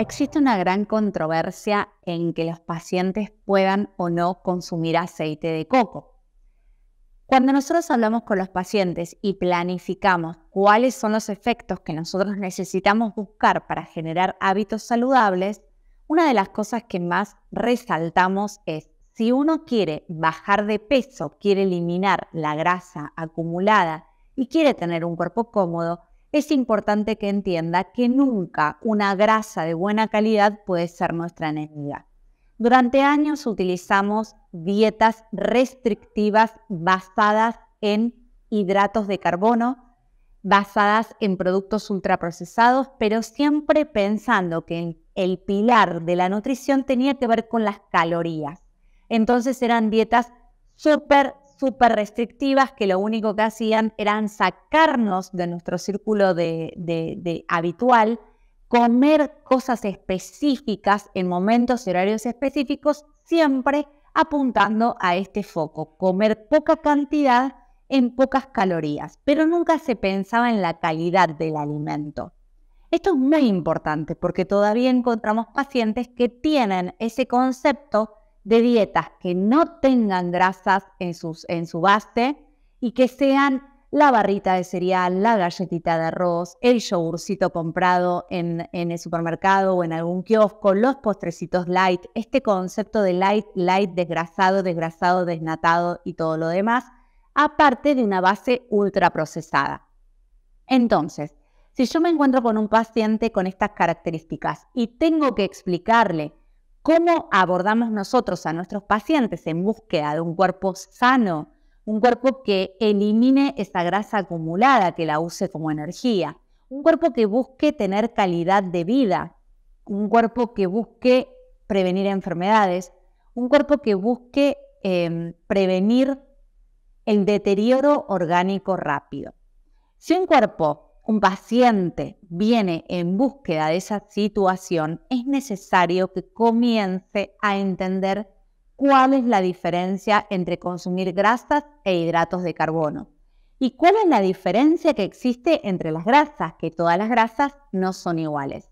Existe una gran controversia en que los pacientes puedan o no consumir aceite de coco. Cuando nosotros hablamos con los pacientes y planificamos cuáles son los efectos que nosotros necesitamos buscar para generar hábitos saludables, una de las cosas que más resaltamos es si uno quiere bajar de peso, quiere eliminar la grasa acumulada y quiere tener un cuerpo cómodo, es importante que entienda que nunca una grasa de buena calidad puede ser nuestra enemiga. Durante años utilizamos dietas restrictivas basadas en hidratos de carbono, basadas en productos ultraprocesados, pero siempre pensando que el, pilar de la nutrición tenía que ver con las calorías. Entonces eran dietas súper, súper restrictivas que lo único que hacían eran sacarnos de nuestro círculo de, habitual, comer cosas específicas en momentos y horarios específicos, siempre apuntando a este foco, comer poca cantidad en pocas calorías, pero nunca se pensaba en la calidad del alimento. Esto es muy importante porque todavía encontramos pacientes que tienen ese concepto de dietas que no tengan grasas en, sus, en su base y que sean la barrita de cereal, la galletita de arroz, el yogurcito comprado en, en, el supermercado o en algún kiosco, los postrecitos light, este concepto de light, light, desgrasado, desgrasado, desnatado y todo lo demás, aparte de una base ultra procesada. Entonces, si yo me encuentro con un paciente con estas características y tengo que explicarle cómo abordamos nosotros a nuestros pacientes en búsqueda de un cuerpo sano, un cuerpo que elimine esa grasa acumulada, que la use como energía, un cuerpo que busque tener calidad de vida, un cuerpo que busque prevenir enfermedades, un cuerpo que busque em, prevenir el deterioro orgánico rápido. Si un cuerpo un paciente viene en búsqueda de esa situación, es necesario que comience a entender cuál es la diferencia entre consumir grasas e hidratos de carbono. ¿Y cuál es la diferencia que existe entre las grasas? Que todas las grasas no son iguales.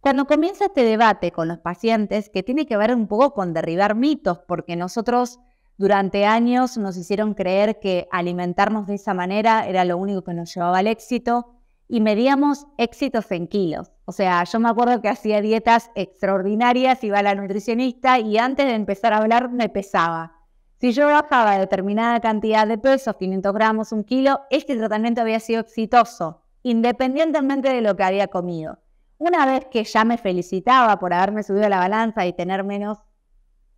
Cuando comienza este debate con los pacientes, que tiene que ver un poco con derribar mitos, porque nosotros durante años nos hicieron creer que alimentarnos de esa manera era lo único que nos llevaba al éxito, y medíamos éxitos en kilos. O sea, yo me acuerdo que hacía dietas extraordinarias, iba a la nutricionista y antes de empezar a hablar me pesaba. Si yo bajaba determinada cantidad de peso, 500 gramos, un kilo, este tratamiento había sido exitoso, independientemente de lo que había comido. Una vez que ya me felicitaba por haberme subido a la balanza y tener menos,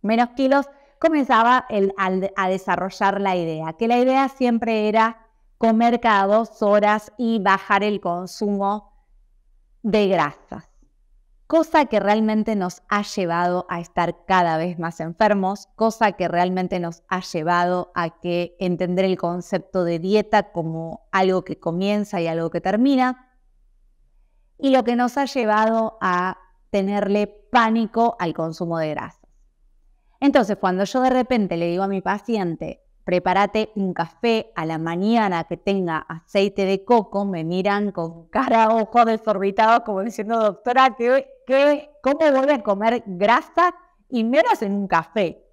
menos kilos, comenzaba el, a desarrollar la idea, que la idea siempre era comer cada dos horas y bajar el consumo de grasas, cosa que realmente nos ha llevado a estar cada vez más enfermos, cosa que realmente nos ha llevado a que entender el concepto de dieta como algo que comienza y algo que termina, y lo que nos ha llevado a tenerle pánico al consumo de grasas. Entonces, cuando yo de repente le digo a mi paciente, prepárate un café a la mañana que tenga aceite de coco, me miran con cara, ojo desorbitado, como diciendo, doctora, ¿qué, cómo vuelve a comer grasa y menos en un café?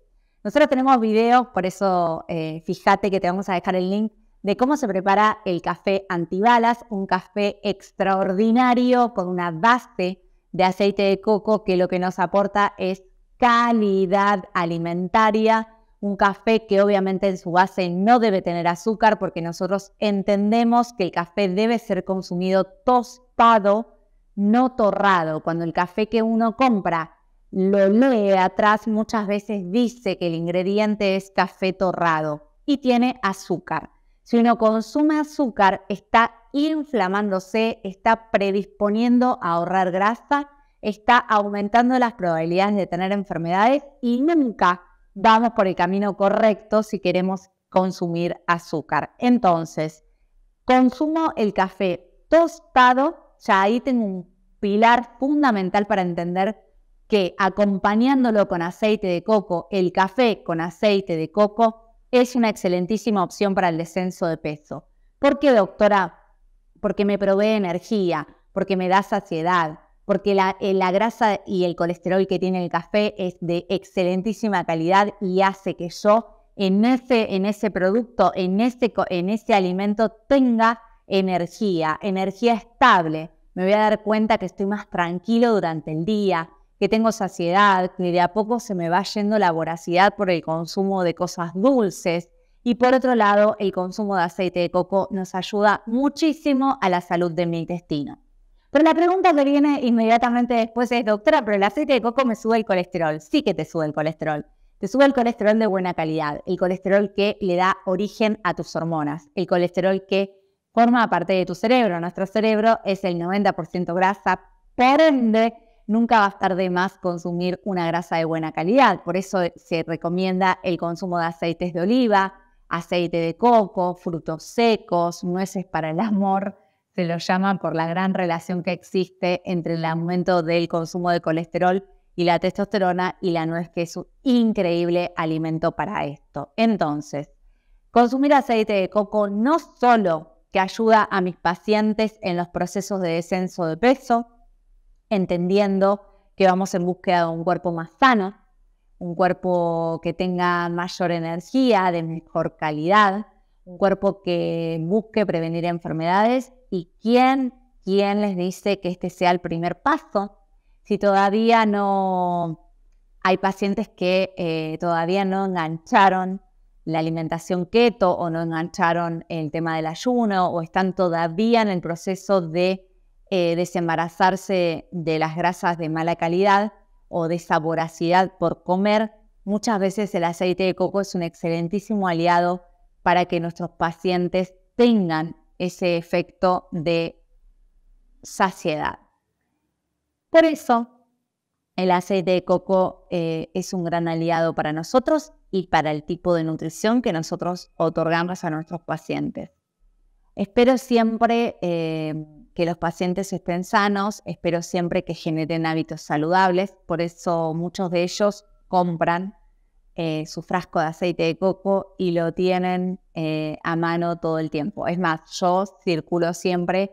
Nosotros tenemos videos, por eso eh, fíjate que te vamos a dejar el link de cómo se prepara el café antibalas, un café extraordinario con una base de aceite de coco que lo que nos aporta es calidad alimentaria un café que obviamente en su base no debe tener azúcar porque nosotros entendemos que el café debe ser consumido tostado, no torrado. Cuando el café que uno compra lo lee atrás, muchas veces dice que el ingrediente es café torrado y tiene azúcar. Si uno consume azúcar, está inflamándose, está predisponiendo a ahorrar grasa, está aumentando las probabilidades de tener enfermedades y nunca vamos por el camino correcto si queremos consumir azúcar. Entonces, consumo el café tostado, ya ahí tengo un pilar fundamental para entender que acompañándolo con aceite de coco, el café con aceite de coco es una excelentísima opción para el descenso de peso. ¿Por qué, doctora? Porque me provee energía, porque me da saciedad, porque eh, la, grasa y el colesterol que tiene el café es de excelentísima calidad y hace que yo en ese, en ese producto, en ese, en ese alimento tenga energía, energía estable. Me voy a dar cuenta que estoy más tranquilo durante el día, que tengo saciedad, que de a poco se me va yendo la voracidad por el consumo de cosas dulces. Y por otro lado, el consumo de aceite de coco nos ayuda muchísimo a la salud de mi intestino. Pero la pregunta que viene inmediatamente después es, doctora, pero el aceite de coco me sube el colesterol. Sí que te sube el colesterol. Te sube el colesterol de buena calidad, el colesterol que le da origen a tus hormonas, el colesterol que forma parte de tu cerebro. Nuestro cerebro es el 90% grasa, por ende, nunca va a estar de más consumir una grasa de buena calidad. Por eso se recomienda el consumo de aceites de oliva, aceite de coco, frutos secos, nueces para el amor se lo llama por la gran relación que existe entre el aumento del consumo de colesterol y la testosterona y la nuez que es un increíble alimento para esto. Entonces, consumir aceite de coco no solo que ayuda a mis pacientes en los procesos de descenso de peso, entendiendo que vamos en búsqueda de un cuerpo más sano, un cuerpo que tenga mayor energía, de mejor calidad, un cuerpo que busque prevenir enfermedades y quién, quién les dice que este sea el primer paso. Si todavía no hay pacientes que eh, todavía no engancharon la alimentación keto o no engancharon el tema del ayuno o están todavía en el proceso de eh, desembarazarse de las grasas de mala calidad o de esa por comer, muchas veces el aceite de coco es un excelentísimo aliado para que nuestros pacientes tengan ese efecto de saciedad. Por eso, el aceite de coco eh, es un gran aliado para nosotros y para el tipo de nutrición que nosotros otorgamos a nuestros pacientes. Espero siempre eh, que los pacientes estén sanos, espero siempre que generen hábitos saludables, por eso muchos de ellos compran eh, su frasco de aceite de coco y lo tienen eh, a mano todo el tiempo. Es más, yo circulo siempre,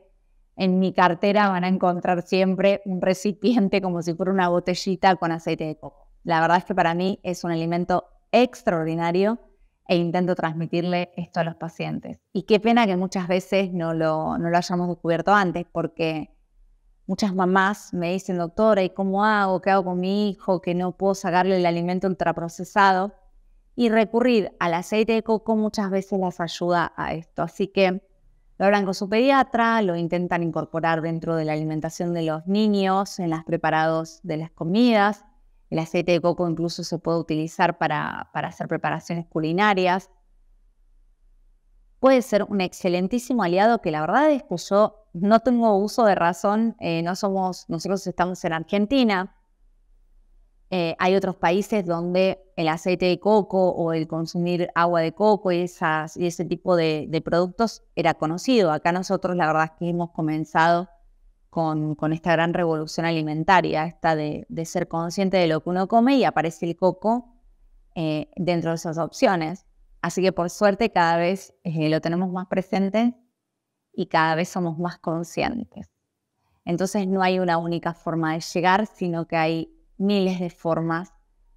en mi cartera van a encontrar siempre un recipiente como si fuera una botellita con aceite de coco. La verdad es que para mí es un alimento extraordinario e intento transmitirle esto a los pacientes. Y qué pena que muchas veces no lo, no lo hayamos descubierto antes, porque muchas mamás me dicen, doctora, ¿y cómo hago? ¿Qué hago con mi hijo? Que no puedo sacarle el alimento ultraprocesado. Y recurrir al aceite de coco muchas veces las ayuda a esto. Así que lo hablan con su pediatra, lo intentan incorporar dentro de la alimentación de los niños, en los preparados de las comidas. El aceite de coco incluso se puede utilizar para, para hacer preparaciones culinarias puede ser un excelentísimo aliado que la verdad es que yo no tengo uso de razón, eh, no somos, nosotros estamos en Argentina, eh, hay otros países donde el aceite de coco o el consumir agua de coco y, esas, y ese tipo de, productos era conocido. Acá nosotros la verdad es que hemos comenzado con, esta gran revolución alimentaria, esta de, ser consciente de lo que uno come y aparece el coco eh, dentro de esas opciones. Así que por suerte cada vez eh, lo tenemos más presente y cada vez somos más conscientes. Entonces no hay una única forma de llegar, sino que hay miles de formas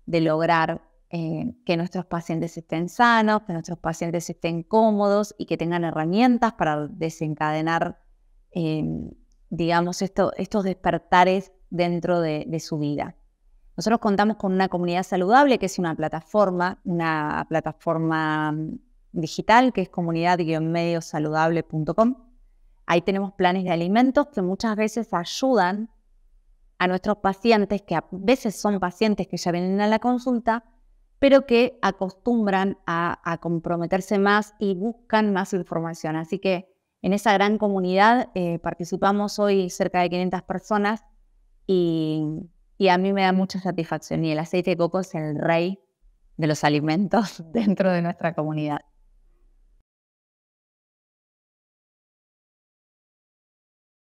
de lograr eh, que nuestros pacientes estén sanos, que nuestros pacientes estén cómodos y que tengan herramientas para desencadenar, eh, digamos, estos despertares dentro de su vida. Nosotros contamos con una comunidad saludable, que es una plataforma, una plataforma mm, digital, que es comunidad-mediosaludable.com. Ahí tenemos planes de alimentos que muchas veces ayudan a nuestros pacientes, que a veces son pacientes que ya vienen a la consulta, pero que acostumbran a, comprometerse más y buscan más información. Así que en esa gran comunidad eh, participamos hoy cerca de 500 personas y y a mí me da mucha satisfacción. Y el aceite de coco es el rey de los alimentos dentro de nuestra comunidad.